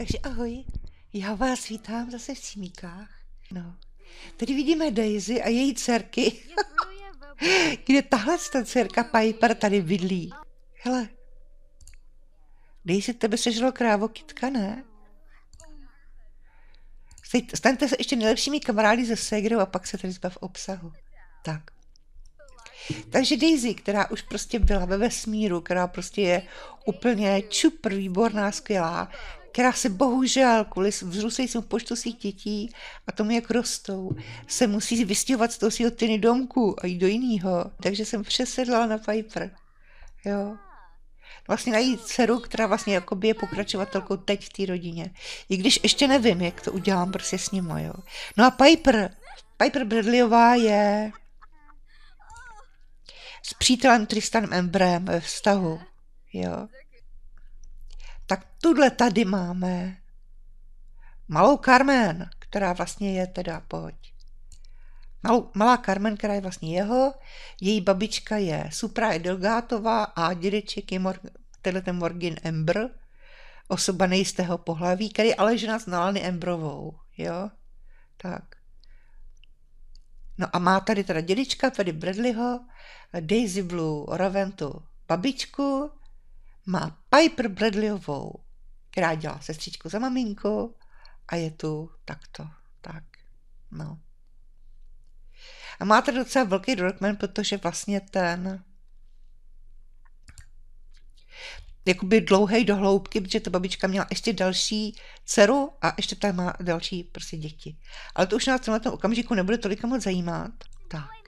Takže ahoj, já vás vítám zase v Címíkách. No, tady vidíme Daisy a její dcerky. Kde tahle ta dcerka Piper tady bydlí? Hele, Daisy, tebe sežilo krávo kytka, ne? Staňte se ještě nejlepšími kamarády ze Segrou a pak se tady zbav obsahu. Tak. Takže Daisy, která už prostě byla ve vesmíru, která prostě je úplně čupr, výborná, skvělá, která se bohužel kvůli vzrůstajícímu počtu svých dětí a tomu, jak rostou, se musí vystěhovat z toho svého tyny domku a jít do jiného. Takže jsem přesedla na Piper. Jo. Vlastně najít dceru, která vlastně jakoby je pokračovatelkou teď v té rodině. I když ještě nevím, jak to udělám prostě s ním, jo. No a Piper, Piper Bradleyová je s přítelem Tristanem Embrem ve vztahu, jo tak tuhle tady máme. Malou Carmen, která vlastně je teda pojď. Malou, malá Carmen, která je vlastně jeho, její babička je Supra Edelgátová a dědeček je Mor, tenhle ten Morgan Ember, osoba nejistého pohlaví, který ale žena s Nalany Embrovou, jo? Tak. No a má tady teda dědička, tady Bradleyho, Daisy Blue, Raventu, babičku, má Piper Bradleyovou, která dělá sestřičku za maminku a je tu takto. Tak, no. A má tady docela velký dokument, protože vlastně ten jakoby dlouhý do hloubky, protože ta babička měla ještě další dceru a ještě tam má další prostě děti. Ale to už nás na tom okamžiku nebude tolika moc zajímat. Tak.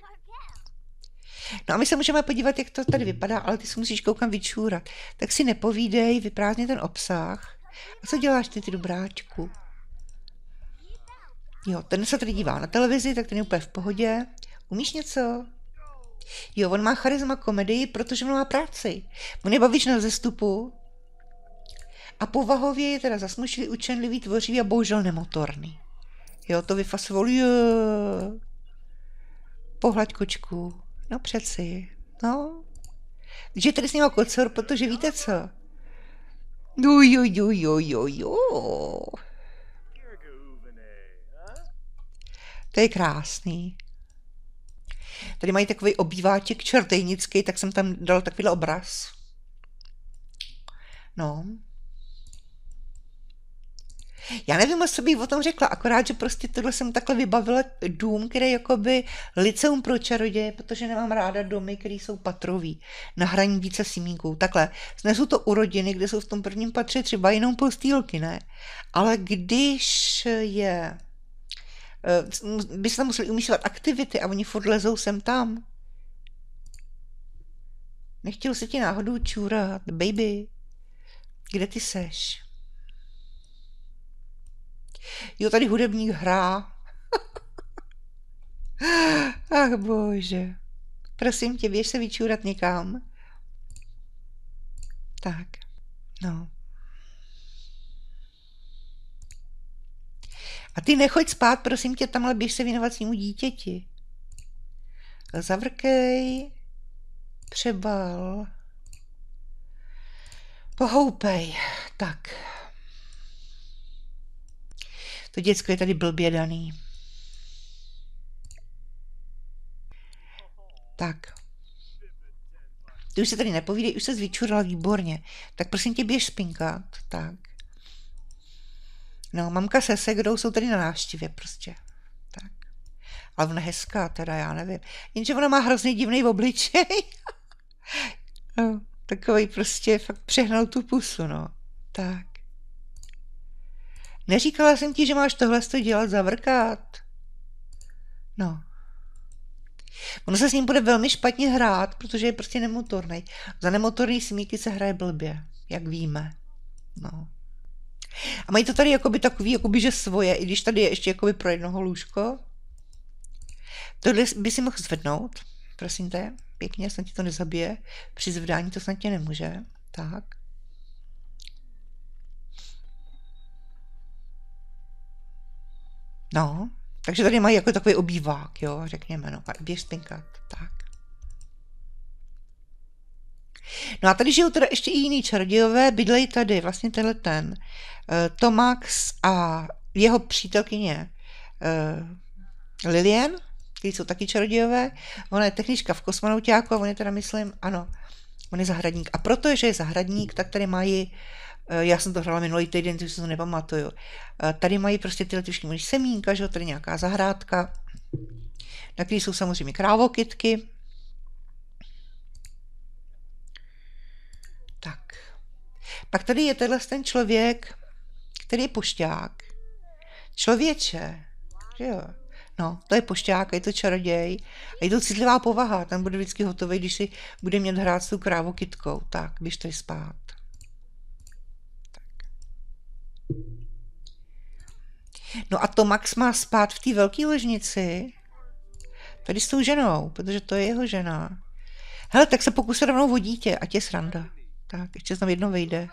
No a my se můžeme podívat, jak to tady vypadá, ale ty si musíš koukám vyčůrat. Tak si nepovídej, vyprázdně ten obsah. A co děláš ty, ty dobráčku? Jo, ten se tady dívá na televizi, tak ten je úplně v pohodě. Umíš něco? Jo, on má charisma komedii, protože on má práci. On je bavič na zestupu a povahově je teda zasmušilý, učenlivý, tvořivý a bohužel nemotorný. Jo, to vyfasovol. Jo. Pohlaď kočku. No přeci, no. Že tady s ním kocor, jako protože víte co? Jo, jo, jo, jo, jo, jo. To je krásný. Tady mají takový obýváček čertejnický, tak jsem tam dal takovýhle obraz. No. Já nevím, co bych o tom řekla, akorát, že prostě tohle jsem takhle vybavila dům, který je jakoby liceum pro čaroděje, protože nemám ráda domy, které jsou patrový, na hraní více simíků, Takhle, znesu to u rodiny, kde jsou v tom prvním patře třeba jenom postýlky, ne? Ale když je eh, by se tam museli umístěvat aktivity a oni furt lezou sem tam. Nechtěl se ti náhodou čůrat, baby. Kde ty seš? Jo, tady hudebník hrá. Ach bože. Prosím tě, běž se vyčůrat někam. Tak, no. A ty nechoď spát, prosím tě, tamhle běž se věnovat svýmu dítěti. Zavrkej, přebal, pohoupej, tak. To děcko je tady blbě daný. Tak. Ty už se tady nepovídej, už se zvyčurala výborně. Tak prosím tě, běž spinkat. Tak. No, mamka se segrou jsou tady na návštěvě prostě. Tak. Ale ona hezká teda, já nevím. Jenže ona má hrozně divný obličej. no, takový prostě fakt přehnal tu pusu, no. Tak. Neříkala jsem ti, že máš tohle dělat zavrkat. No. Ono se s ním bude velmi špatně hrát, protože je prostě nemotorný. Za nemotorný smíky se hraje blbě, jak víme. No. A mají to tady jakoby takový, jakoby že svoje, i když tady je ještě jakoby pro jednoho lůžko. Tohle by si mohl zvednout, prosím tě, pěkně, snad ti to nezabije. Při zvedání to snad tě nemůže. Tak. No, takže tady mají jako takový obývák, jo, řekněme, no, běž spinkat, tak. No a tady žijou teda ještě i jiný čarodějové, bydlejí tady, vlastně tenhle ten, uh, eh, Tomax a jeho přítelkyně uh, Lilien, jsou taky čarodějové, ona je technička v kosmonautě, a on je teda, myslím, ano, on je zahradník. A protože je zahradník, tak tady mají Eh, já jsem to hrála minulý týden, takže si to nepamatuju. Eh, tady mají prostě tyhle ty všechny semínka, že jo, tady nějaká zahrádka, na který jsou samozřejmě krávokytky. Tak. Pak tady je tenhle ten člověk, který je pošťák. Člověče, že jo. No, to je pošťák, je to čaroděj a je to citlivá povaha, Tam bude vždycky hotový, když si bude mět hrát s tou krávokytkou. Tak, to je spát. No a to Max má spát v té velké ložnici. Tady s tou ženou, protože to je jeho žena. Hele, tak se pokus rovnou o dítě, ať je sranda. Tak, ještě tam jedno vejde.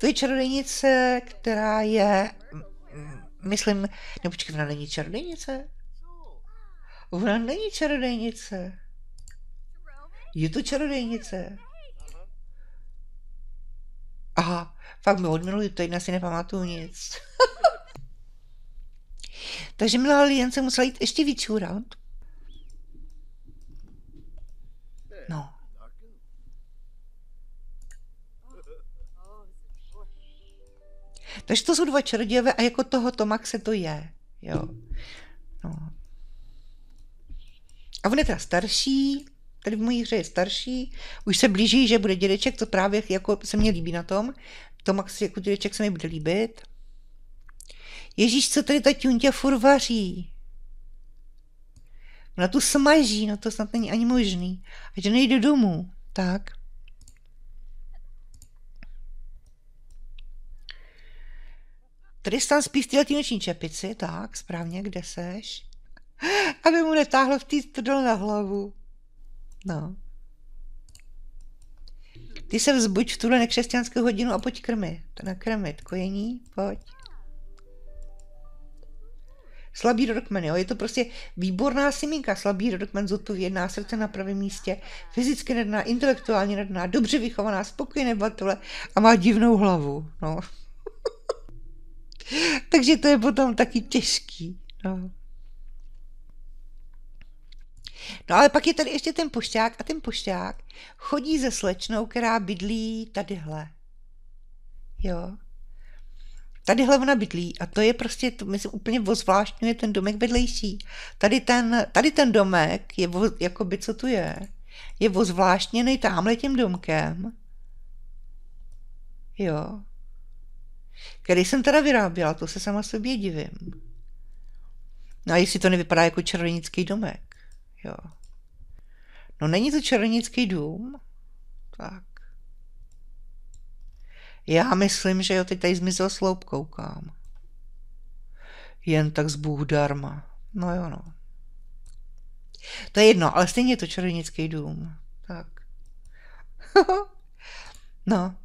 To je čarodejnice, která je, mm, myslím, nebo počkej, ona není čarodejnice? Ona není čarodejnice. Je to čarodejnice. Aha, fakt mi odmiluji, jedna si nepamatuju nic. Takže milá Lien se musela jít ještě vyčůrat. No. Takže to jsou dva čarodějové a jako toho se to je. Jo. No. A on je teda starší, který v mojí hře je starší, už se blíží, že bude dědeček, to právě jako se mně líbí na tom. To Max jako dědeček se mi bude líbit. Ježíš, co tady ta ťuntě furt vaří? Na tu smaží, no to snad není ani možný. A nejde domů, tak. Tristan spí v této noční čepici, tak, správně, kde seš? Aby mu netáhlo v té na hlavu. No. Ty se vzbuď v tuhle nekřesťanskou hodinu a pojď krmit. To nakrmit. Kojení, pojď. Slabý rodokmen, jo. Je to prostě výborná siminka, Slabý rodokmen zodpovědná, srdce na pravém místě, fyzicky nedná, intelektuálně nedná, dobře vychovaná, spokojené batule a má divnou hlavu. No. Takže to je potom taky těžký. No. No ale pak je tady ještě ten pošťák a ten pošťák chodí se slečnou, která bydlí tadyhle. Jo. Tadyhle ona bydlí a to je prostě, to myslím, úplně ozvláštňuje ten domek vedlejší. Tady ten, tady ten domek je, jako by co tu je, je ozvláštněný tamhle tím domkem. Jo. Který jsem teda vyráběla, to se sama sobě divím. No a jestli to nevypadá jako červenický domek. Jo. No není to Černický dům? Tak. Já myslím, že jo, teď tady zmizel sloup, koukám. Jen tak z Bůh darma. No jo, no. To je jedno, ale stejně je to Černický dům. Tak. no.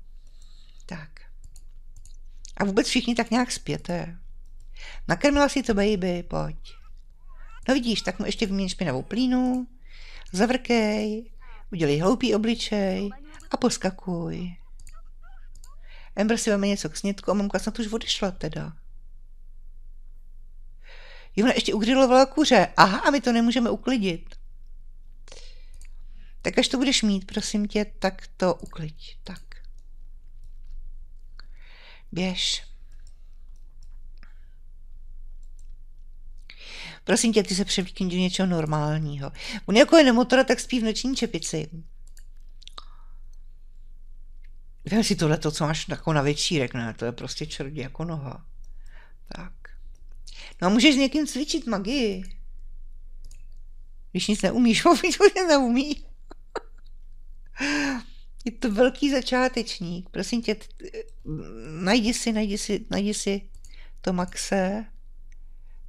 Tak. A vůbec všichni tak nějak zpěte. Nakrmila si to baby, pojď. No vidíš, tak mu ještě vyměň špinavou plínu, zavrkej, udělej hloupý obličej a poskakuj. Ember si veme něco k snědku a mamka snad už odešla teda. Jo, ona ještě ugrilovala kuře. Aha, a my to nemůžeme uklidit. Tak až to budeš mít, prosím tě, tak to uklid. Tak. Běž. Prosím tě, ty se převlíkni do něčeho normálního. On jako je nemotora, tak spí v noční čepici. Vem si tohle, co máš jako na večírek, ne? To je prostě črdě jako noha. Tak. No a můžeš s někým cvičit magii. Když nic neumíš, pokud to neumí. je to velký začátečník. Prosím tě, najdi si, najdi si, najdi si to maxe.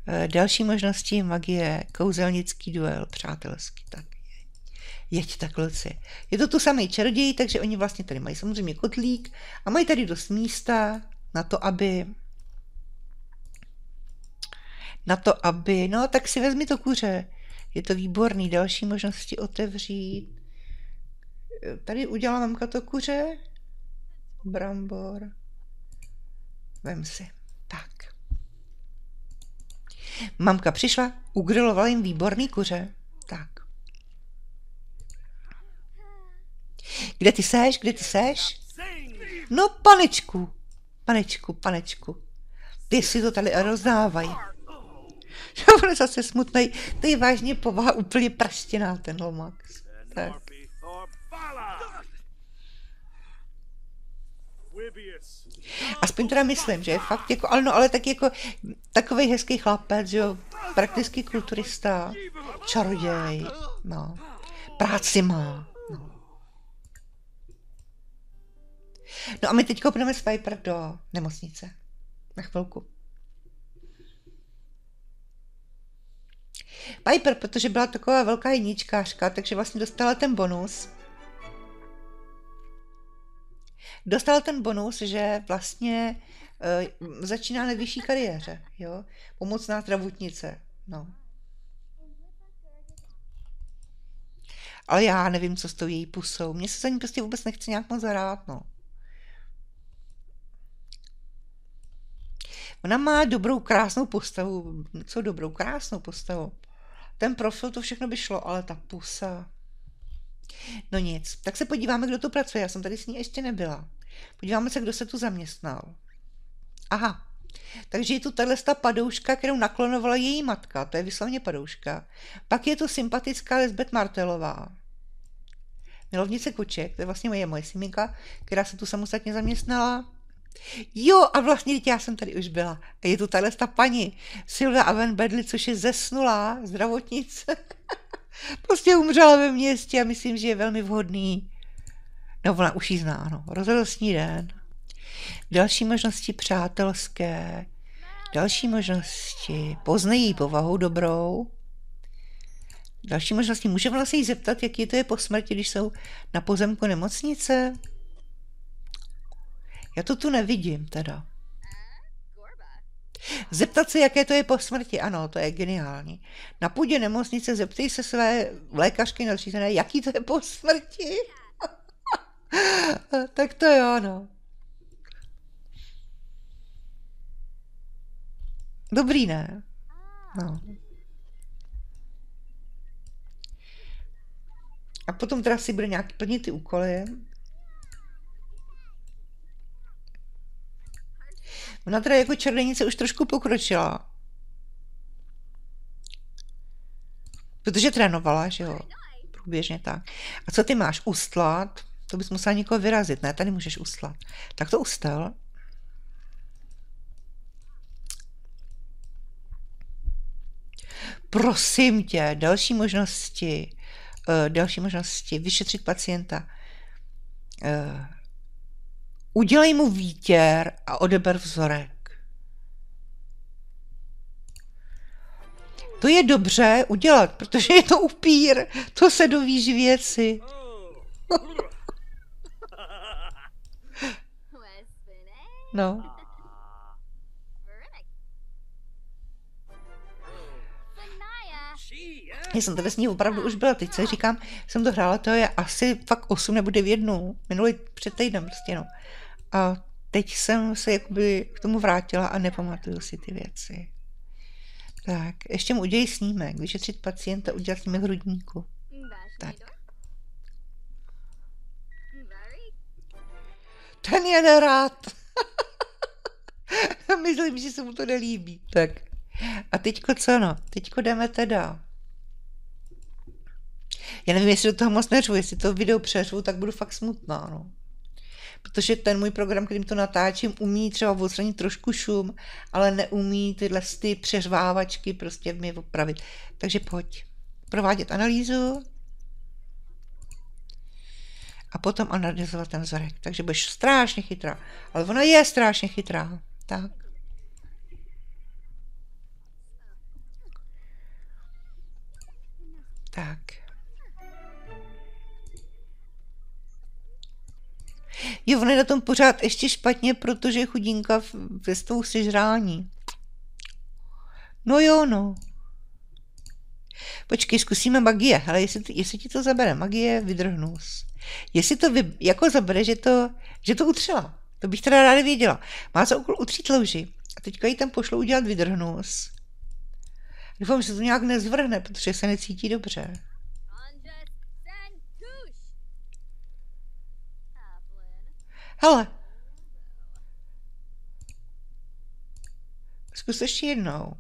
Eh, další možností magie, kouzelnický duel, přátelský, tak tak kluci. Je to tu samý čaroděj, takže oni vlastně tady mají samozřejmě kotlík a mají tady dost místa na to, aby na to, aby, no tak si vezmi to kuře. Je to výborný, další možnosti otevřít. Eh, tady udělala mamka to kuře. Brambor. Vem si. Tak. Mamka přišla, ugrilovala jim výborný kuře. Tak. Kde ty seš, kde ty seš? No panečku, panečku, panečku. Ty si to tady rozdávají. On zase smutný, to je vážně povaha úplně prastěná ten Lomax. Tak. Aspoň teda myslím, že je fakt jako, ale no, ale tak jako takový hezký chlapec, že jo, prakticky kulturista, čaroděj, no, práci má. No, no a my teď koupneme Swiper do nemocnice. Na chvilku. Piper, protože byla taková velká jedničkářka, takže vlastně dostala ten bonus dostal ten bonus, že vlastně uh, začíná na vyšší kariéře, jo? Pomocná travutnice, no. Ale já nevím, co s tou její pusou. Mně se za ní prostě vůbec nechce nějak moc zarát, no. Ona má dobrou, krásnou postavu. Co dobrou, krásnou postavu. Ten profil, to všechno by šlo, ale ta pusa... No nic, tak se podíváme, kdo tu pracuje. Já jsem tady s ní ještě nebyla. Podíváme se, kdo se tu zaměstnal. Aha, takže je tu tahle padouška, kterou naklonovala její matka, to je vyslovně padouška. Pak je tu sympatická Lesbet Martelová. Milovnice Koček, to je vlastně moje moje siminka, která se tu samostatně zaměstnala. Jo, a vlastně teď já jsem tady už byla. A je tu tahle ta paní, Silvia Aven Bedli, což je zesnulá zdravotnice. Prostě umřela ve městě a myslím, že je velmi vhodný. No ona už ji zná, no. Rozradostní den. Další možnosti přátelské. Další možnosti. Poznej povahu dobrou. Další možnosti. Můžeme vlastně jí zeptat, jaký to je po smrti, když jsou na pozemku nemocnice? Já to tu nevidím teda. Zeptat se, jaké to je po smrti, ano, to je geniální. Na půdě nemocnice zeptej se své lékařky nadřízené, jaký to je po smrti. tak to jo, no. Dobrý, ne? No. A potom teda si bude nějak plnit ty úkoly, Ona teda jako červenice už trošku pokročila. Protože trénovala, že jo, průběžně tak. A co ty máš, ustlat? To bys musela někoho vyrazit, ne? Tady můžeš ustlat. Tak to ustel. Prosím tě, další možnosti, uh, další možnosti vyšetřit pacienta. Uh, Udělej mu výtěr a odeber vzorek. To je dobře udělat, protože je to upír, to se dovíš věci. Oh. no. Já jsem tady s ní opravdu už byla, teď se říkám, jsem to hrála, to je asi fakt 8 nebo 9 dnů, minulý před týdnem prostě no. A teď jsem se jakoby k tomu vrátila a nepamatuju si ty věci. Tak, ještě mu udělej snímek, vyšetřit pacienta, udělat snímek hrudníku. Tak. Ten je nerád. Myslím, že se mu to nelíbí. Tak. A teďko co no? Teďko jdeme teda já nevím, jestli do toho moc neřvu, jestli to video přeřvu, tak budu fakt smutná, no. Protože ten můj program, kterým to natáčím, umí třeba odstranit trošku šum, ale neumí tyhle ty přeřvávačky prostě mi opravit. Takže pojď provádět analýzu a potom analyzovat ten vzorek. Takže budeš strašně chytrá. Ale ona je strašně chytrá. Tak. Tak. Jo, on je na tom pořád ještě špatně, protože je chudinka ve stou sežrání. No jo, no. Počkej, zkusíme magie. Hele, jestli, jestli ti to zabere magie, vydrhnu Jestli to vy, jako zabere, že to, že to utřela. To bych teda ráda věděla. Má za úkol utřít louži. A teďka ji tam pošlo udělat vydrhnus. Doufám, že to nějak nezvrhne, protože se necítí dobře. Hele. Zkus ještě jednou.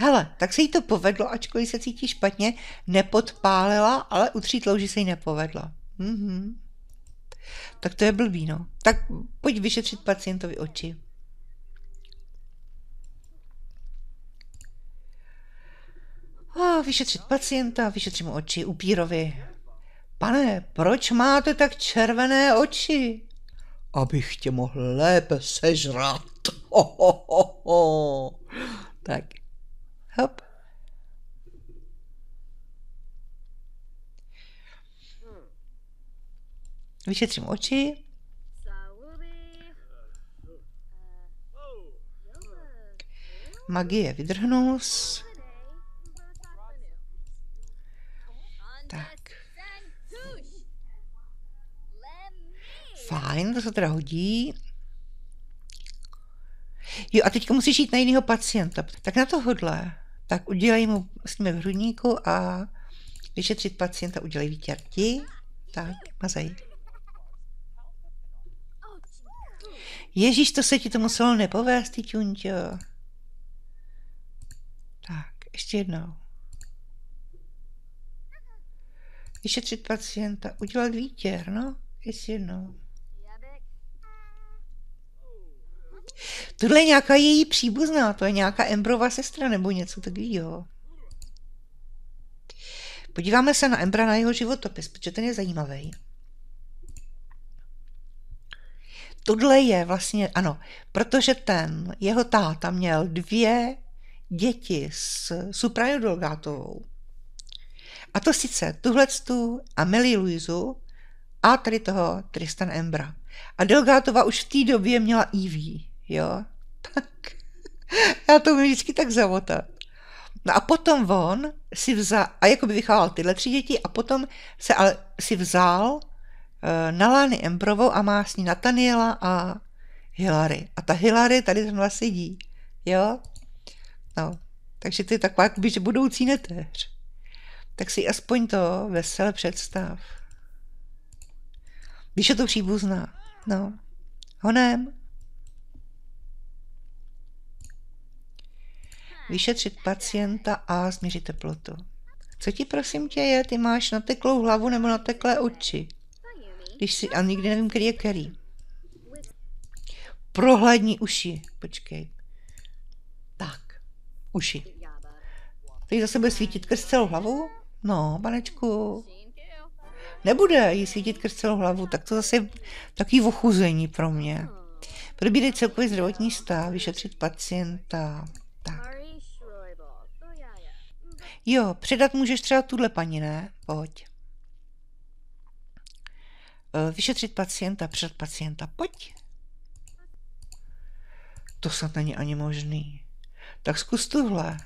Hele, tak se jí to povedlo, ačkoliv se cítí špatně, nepodpálila, ale utřít louži se jí nepovedlo. Mm-hmm. Tak to je blbý, no. Tak pojď vyšetřit pacientovi oči. A vyšetřit pacienta, vyšetřím mu oči upírovi. Pane, proč máte tak červené oči? Abych tě mohl lépe sežrat. Ho, ho, ho, ho. Tak, hop. Vyšetřím oči. Magie vydrhnul. fajn, to se teda hodí. Jo, a teďka musíš jít na jiného pacienta. Tak na tohodle, tak udělej mu v hrudníku a vyšetřit pacienta, udělej výtěrti. Tak, mazej. Ježíš, to se ti to muselo nepovést, ty čunťo. Tak, ještě jednou. Vyšetřit pacienta, udělat výtěr, no, ještě jednou. Tohle je nějaká její příbuzná, to je nějaká Embrova sestra nebo něco takového. Podíváme se na Embra na jeho životopis, protože ten je zajímavý. Tohle je vlastně, ano, protože ten, jeho táta měl dvě děti s Supraju Dolgátovou. A to sice tuhle tu Amelie Luizu a tady toho Tristan Embra. A Delgátova už v té době měla Evie jo, tak já to umím vždycky tak zavotat. No a potom on si vzal, a jako by vychával tyhle tři děti, a potom se ale si vzal eh, na Lány Embrovou a má s ní Nataniela a Hilary. A ta Hilary tady zrovna sedí, jo? No, takže to je taková, jakoby, že budoucí neteř. Tak si aspoň to veselé představ. Víš, je to příbuzná, no, honem. vyšetřit pacienta a změřit teplotu. Co ti prosím tě je, ty máš nateklou hlavu nebo nateklé oči? Když si, a nikdy nevím, který je který. Prohlédni uši, počkej. Tak, uši. Teď za sebe svítit krz celou hlavu? No, panečku. Nebude jí svítit krz celou hlavu, tak to zase je takový ochuzení pro mě. Probírat celkový zdravotní stav, vyšetřit pacienta. Jo, předat můžeš třeba tuhle paní, ne? Pojď. Eh, vyšetřit pacienta, předat pacienta, pojď. To snad není ani možný. Tak zkus tuhle.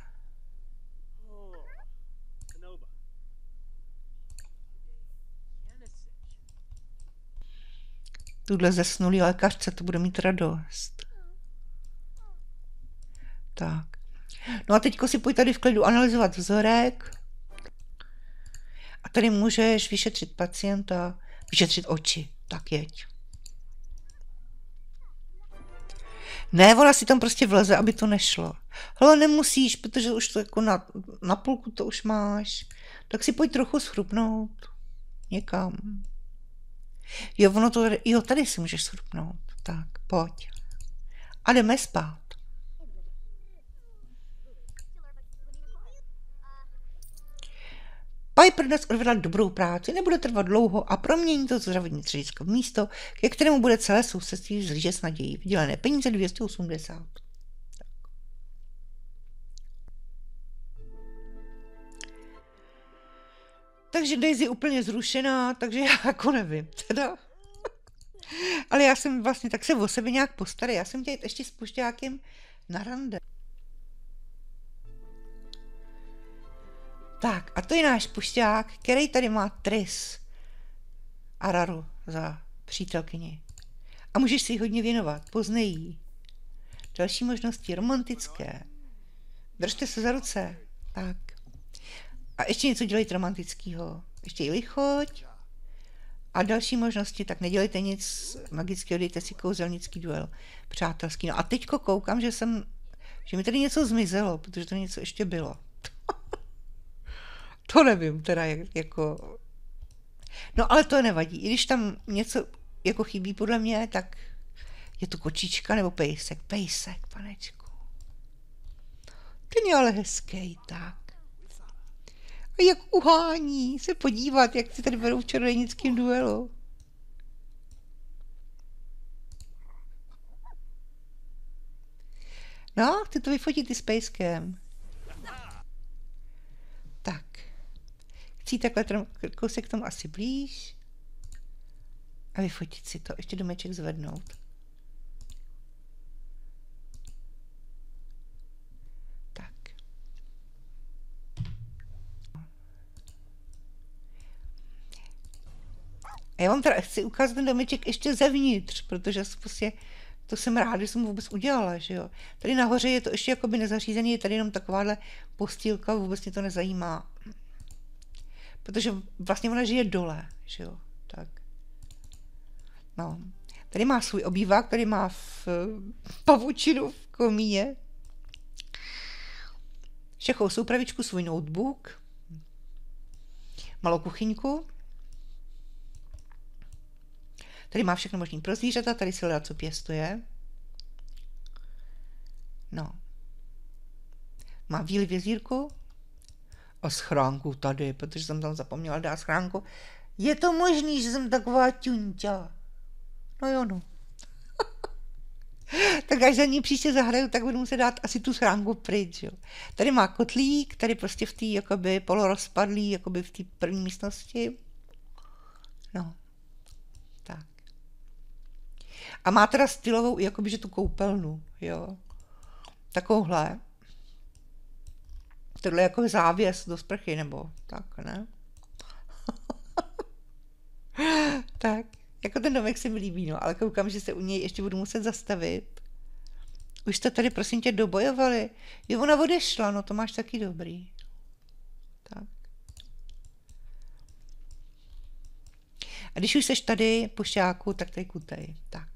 Tuhle zesnulý lékařce, to bude mít radost. Tak. No a teďko si pojď tady v klidu analyzovat vzorek a tady můžeš vyšetřit pacienta, vyšetřit oči. Tak jeď. Ne, ona si tam prostě vleze, aby to nešlo. Hele, nemusíš, protože už to jako na, na půlku to už máš. Tak si pojď trochu schrupnout někam. Jo, ono to, jo, tady si můžeš schrupnout. Tak, pojď. A jdeme spát. ale pro nás odvedla dobrou práci, nebude trvat dlouho a promění to zdravotní středisko v místo, ke kterému bude celé sousedství zlížet s nadějí. Vydělené peníze 280. Takže Daisy úplně zrušená, takže já jako nevím, teda. Ale já jsem vlastně tak se o sebe nějak postarý. Já jsem tě ještě s pošťákem na rande. Tak, a to je náš pušťák, který tady má Tris a Raru za přítelkyni. A můžeš si ji hodně věnovat, poznej jí. Další možnosti, romantické. Držte se za ruce. Tak. A ještě něco dělejte romantického. Ještě i lichoť. A další možnosti, tak nedělejte nic magického, dejte si kouzelnický duel, přátelský. No a teďko koukám, že jsem, že mi tady něco zmizelo, protože to něco ještě bylo. To nevím, teda jako... No ale to nevadí. I když tam něco jako chybí podle mě, tak je to kočička nebo pejsek. Pejsek, panečku. Ten je ale hezký, tak. A jak uhání se podívat, jak si tady berou v čarodějnickém duelu. No, chci to vyfotit i s pejskem. Přijít takhle tam kousek k tomu asi blíž a vyfotit si to, ještě domeček zvednout. Tak. A já vám teda chci ukázat ten domeček ještě zevnitř, protože prostě to jsem ráda, že jsem vůbec udělala, že jo. Tady nahoře je to ještě jakoby nezařízený, je tady jenom takováhle postýlka, vůbec mě to nezajímá protože vlastně ona žije dole, že jo, tak. No, tady má svůj obývák, tady má v eh, pavučinu v komíně. Všechou soupravičku, svůj notebook, malou kuchyňku. Tady má všechno možný pro zvířata, tady si hledá, co pěstuje. No. Má výlivě zírku, a schránku tady, protože jsem tam zapomněla dát schránku. Je to možný, že jsem taková tňuňťa? No jo, no. tak až za ní příště zahraju, tak budu muset dát asi tu schránku pryč. Jo. Tady má kotlík, tady prostě v té jakoby polorozpadlý, jakoby v té první místnosti. No, tak. A má teda stylovou, jakoby, že tu koupelnu, jo. Takovouhle tohle jako závěs do sprchy nebo tak, ne? tak, jako ten domek se mi líbí, no, ale koukám, že se u něj ještě budu muset zastavit. Už jste tady, prosím tě, dobojovali. Jo, ona odešla, no to máš taky dobrý. Tak. A když už seš tady, pošťáku, tak tady kutej. Tak.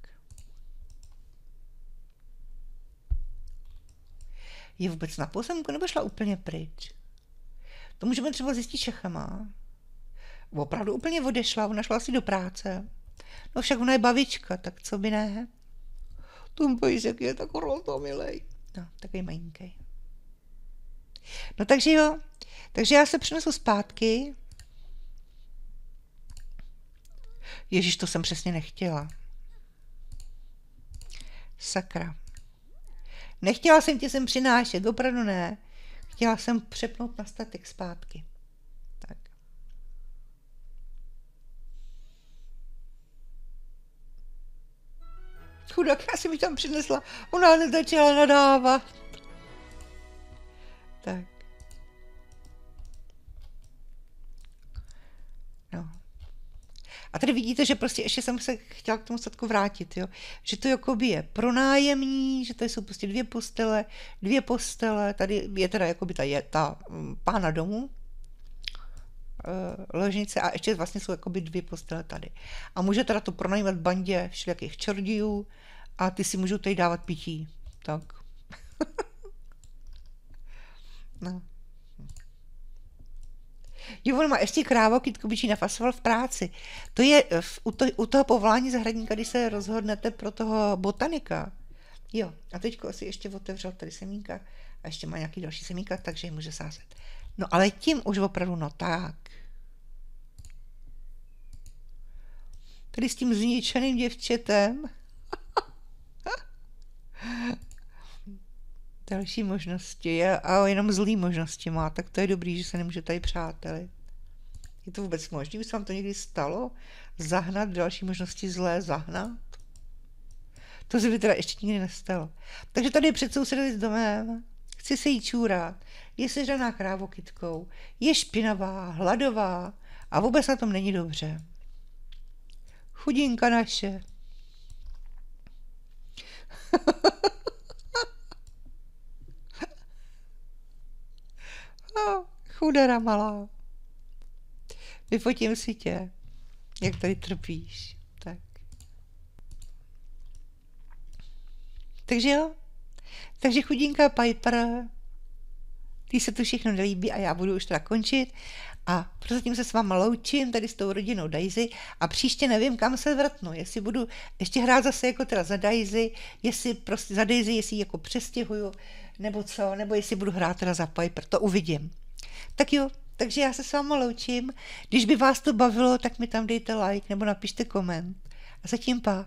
Je vůbec na pozemku nebo šla úplně pryč? To můžeme třeba zjistit Čechama. Opravdu úplně odešla, ona šla asi do práce. No však ona je bavička, tak co by ne? Ten pejsek je tak milej. No, takový malinký. No takže jo, takže já se přinesu zpátky. Ježíš, to jsem přesně nechtěla. Sakra. Nechtěla jsem tě sem přinášet, opravdu ne. Chtěla jsem přepnout na statek zpátky. Tak. Chudák, já jsem ji tam přinesla. Ona hned začala nadávat. Tak. A tady vidíte, že prostě ještě jsem se chtěla k tomu statku vrátit, jo? že to jakoby je pronájemní, že tady jsou prostě dvě postele, dvě postele, tady je teda jakoby ta, je, ta mm, pána domu, eh, ložnice a ještě vlastně jsou jakoby dvě postele tady. A může teda to pronajímat bandě všelijakých čordíů a ty si můžou tady dávat pití. Tak. no. Jo, on má ještě krávo, kytku byčí nafasoval v práci. To je eh, v, u, to, u toho povolání zahradníka, když se rozhodnete pro toho botanika. Jo, a teďko si ještě otevřel tady semínka a ještě má nějaký další semínka, takže je může sázet. No ale tím už opravdu, no tak. Tady s tím zničeným děvčetem další možnosti je, a jenom zlý možnosti má, tak to je dobrý, že se nemůže tady přátelit. Je to vůbec možné? Už se vám to někdy stalo? Zahnat další možnosti zlé, zahnat? To se mi teda ještě nikdy nestalo. Takže tady je před sousedem s domem. Chci se jí čůrat. Je sežraná krávokytkou. Je špinavá, hladová a vůbec na tom není dobře. Chudinka naše. Chudera malá. Vyfotím si tě, jak tady trpíš. Tak. Takže jo. Takže chudinka Piper, ty se tu všechno nelíbí a já budu už teda končit. A prozatím se s váma loučím tady s tou rodinou Daisy a příště nevím, kam se vrtnu, jestli budu ještě hrát zase jako teda za Daisy, jestli prostě za Daisy, jestli jako přestěhuju, nebo co, nebo jestli budu hrát teda za Piper, to uvidím. Tak jo, takže já se s váma loučím. Když by vás to bavilo, tak mi tam dejte like nebo napište koment. A zatím pak.